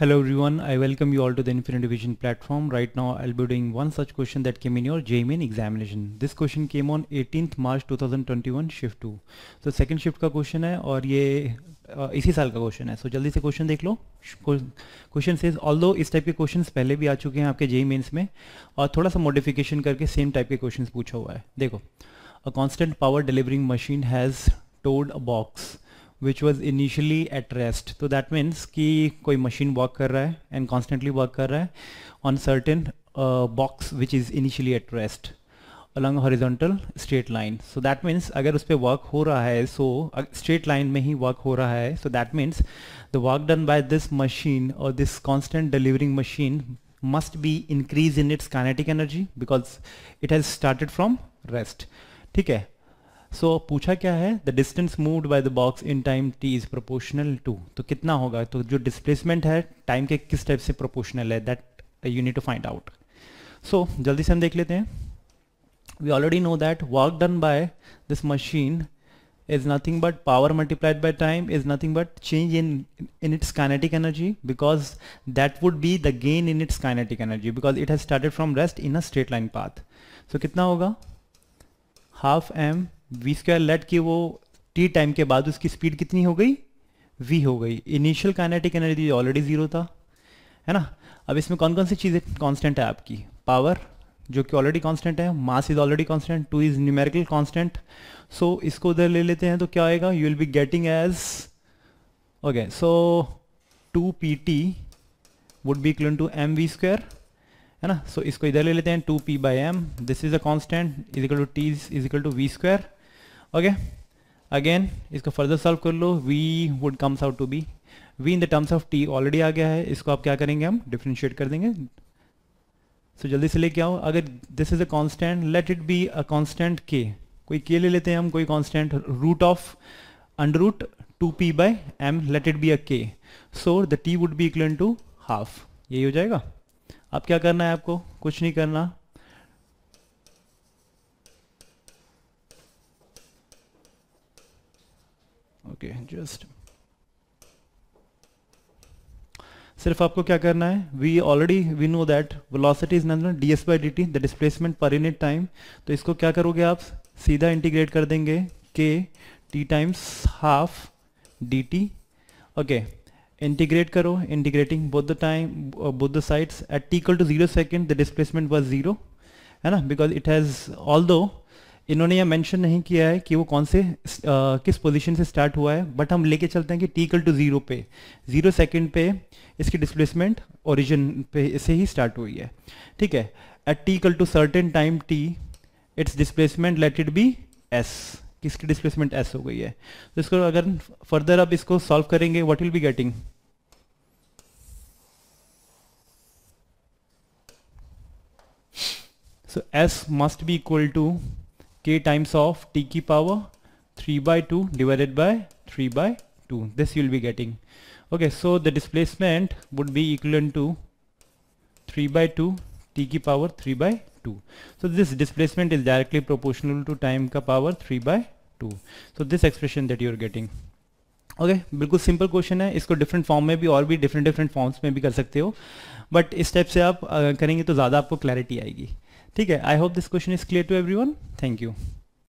Hello everyone, I welcome you all to the Infinite Division platform. Right now I'll be doing one such question that came in your JMean examination. This question came on 18th March 2021 shift 2. So second shift ka question hai aur ye uh, इसी साल का question है so so, जल्दी से question देख लो question says although इस type के क्वेश्चन पहले भी आ चुके हैं आपके जेई मेन्स में और थोड़ा सा मॉडिफिकेशन करके सेम टाइप के क्वेश्चन पूछा हुआ है देखो a constant power delivering machine has towed a box which was initially at rest तो दैट मीन्स कि कोई मशीन वर्क कर रहा है एंड कॉन्स्टेंटली वर्क कर रहा है on certain box which is initially at rest along horizontal straight line so that means अगर उस पर वर्क हो रहा है सो स्ट्रेट लाइन में ही वर्क हो रहा है so that means the work done by this machine और this constant delivering machine must be increase in its kinetic energy because it has started from rest ठीक है सो so, पूछा क्या है the distance move by the box in time T is proportional to तो कितना होगा तो जो डिस्प्लेसमेंट है टाइम के किस टाइप से प्रोपोर्शनल है that you need to find out so जल्दी से हम देख लेते हैं we already know that work done by this machine is nothing but power multiplied by time is nothing but change in in its kinetic energy because that would be the gain in its kinetic energy because it has started from rest in a straight line path so कितना होगा half M V square late की वो T time के बाद उसकी speed कितनी हो गई वी हो गई initial kinetic energy already zero था है ना अब इसमें कौन कौन सी चीज़ें कांस्टेंट है आपकी पावर जो कि ऑलरेडी कांस्टेंट है mass is already constant two is numerical constant so इसको उधर ले लेते हैं तो क्या आएगा you will be getting as okay so two P T would be equal to M V square है ना सो so, इसको इधर ले लेते हैं two P by M this is a constant is equal to T is equal to V square okay again इसको further solve कर लो V would comes out to be V in the terms of T already आ गया है इसको आप क्या करेंगे हम डिफ्रेंशिएट कर देंगे सो so, जल्दी से लेके आओ अगर this is a constant let it be a constant K कोई के ले लेते हैं हम कोई constant root of under root two P by M let it be a K so the T would be equal to half यही हो जाएगा अब क्या करना है आपको कुछ नहीं करना ओके जस्ट सिर्फ आपको क्या करना है we already we know that velocity is not D S by D T the displacement per unit time तो इसको क्या करोगे आप सीधा इंटीग्रेट कर देंगे K T times half D T okay integrate करो integrating both the time both the sides at T equal to zero second the displacement was zero है ना बिकॉज इट हैज़ ऑल दो इन्होंने यह मेंशन नहीं किया है कि वो कौन से आ, किस पोजीशन से स्टार्ट हुआ है बट हम लेके चलते हैं कि टी इक्वल टू जीरो पे जीरो सेकंड पे इसकी डिस्प्लेसमेंट ओरिजिन पे इसे ही स्टार्ट हुई है ठीक है at T equal to certain time T its displacement let it be S किसकी डिस्प्लेसमेंट एस हो गई है तो इसको अगर फर्दर आप इसको सॉल्व करेंगे what will be getting so S must be equal to K times of T की power three by two divided by three by two this you'll be getting okay so the displacement would be equal to three by two T की power three by two so this displacement is directly proportional to time का power three by two so this expression that you are getting okay बिल्कुल simple question है इसको different form में भी और भी different different forms में भी कर सकते हो बट इस टाइप से आप uh, करेंगे तो ज़्यादा आपको क्लैरिटी आएगी ठीक है I hope this question is clear to everyone thank you